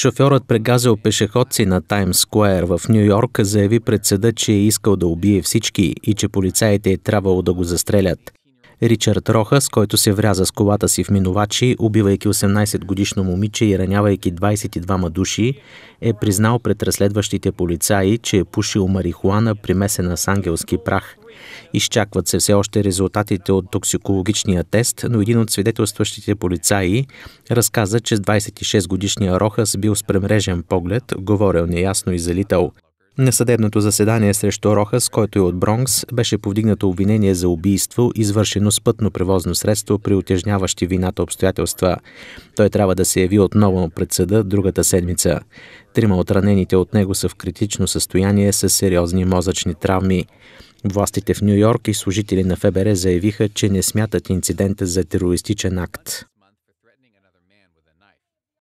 Шофьорът прегазил пешеходци на Таймс Скуер в Нью Йорк, заяви пред съда, че е искал да убие всички и че полицаите е трябвало да го застрелят. Ричард Роха, с който се вряза с колата си в минувачи, убивайки 18-годишно момиче и ранявайки 22 души, е признал пред разследващите полицаи, че е пушил марихуана, примесена с ангелски прах. Изчакват се все още резултатите от токсикологичния тест, но един от свидетелстващите полицаи разказа, че 26-годишния Рохас бил с премрежен поглед, говорил неясно и залитал. На съдебното заседание срещу Рохас, който е от Бронкс, беше повдигнато обвинение за убийство, извършено с пътно превозно средство при отежняващи вината обстоятелства. Той трябва да се яви отново пред съда другата седмица. Трима от ранените от него са в критично състояние с сериозни мозъчни травми. Властите в Нью Йорк и служители на ФБР заявиха, че не смятат инцидента за терористичен акт.